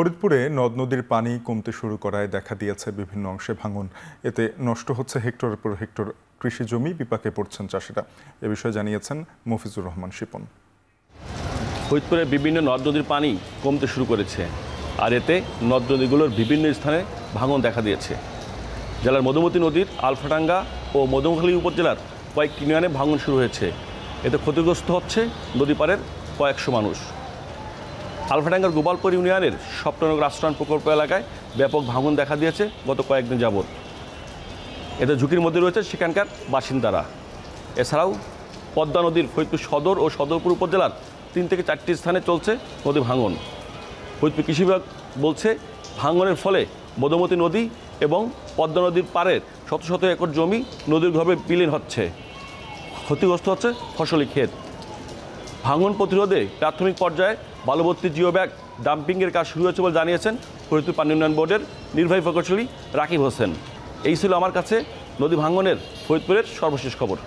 ফরিদপুরে নদ নদীর পানি কমতে শুরু করায় দেখা দিয়েছে বিভিন্ন অংশে ভাঙন এতে নষ্ট হচ্ছে হেক্টরের পর হেক্টর কৃষি জমি বিপাকে পড়ছেন চাষিরা এ বিষয়ে জানিয়েছেন মফিজুর রহমান শিপন ফরিদপুরে বিভিন্ন নদ নদীর পানি কমতে শুরু করেছে আর এতে নদ নদীগুলোর বিভিন্ন স্থানে ভাঙন দেখা দিয়েছে জেলার মধুমতী নদীর আলফাটাঙ্গা ও মধুমখালী উপজেলার কয়েকটি ইউনিয়নে ভাঙন শুরু হয়েছে এতে ক্ষতিগ্রস্ত হচ্ছে নদী পাড়ের কয়েকশো মানুষ আলফাডাঙ্গার গোপালপুর ইউনিয়নের স্বপ্ননগর আশ্রয়ন প্রকল্প এলাকায় ব্যাপক ভাঙন দেখা দিয়েছে গত কয়েকদিন যাবৎ এতে ঝুঁকির মধ্যে রয়েছে সেখানকার বাসিন্দারা এছাড়াও পদ্মা নদীর ফৈতপুর সদর ও সদরপুর উপজেলার তিন থেকে চারটি স্থানে চলছে নদী ভাঙন ফৈতপুর কৃষি বিভাগ বলছে ভাঙনের ফলে মধুমতি নদী এবং পদ্মা নদীর পাড়ের শত শত একর জমি নদীর গর্ভে বিলীন হচ্ছে ক্ষতিগ্রস্ত হচ্ছে ফসলি ক্ষেত ভাঙন প্রতিরোধে প্রাথমিক পর্যায়ে বালবর্তী জিও ব্যাগ ডাম্পিংয়ের কাজ শুরু হয়েছে বলে জানিয়েছেন ফরিদপুর পানি উন্নয়ন বোর্ডের নির্বাহী প্রকৌশলী রাকিব হোসেন এই ছিল আমার কাছে নদী ভাঙনের ফরিদপুরের সর্বশেষ খবর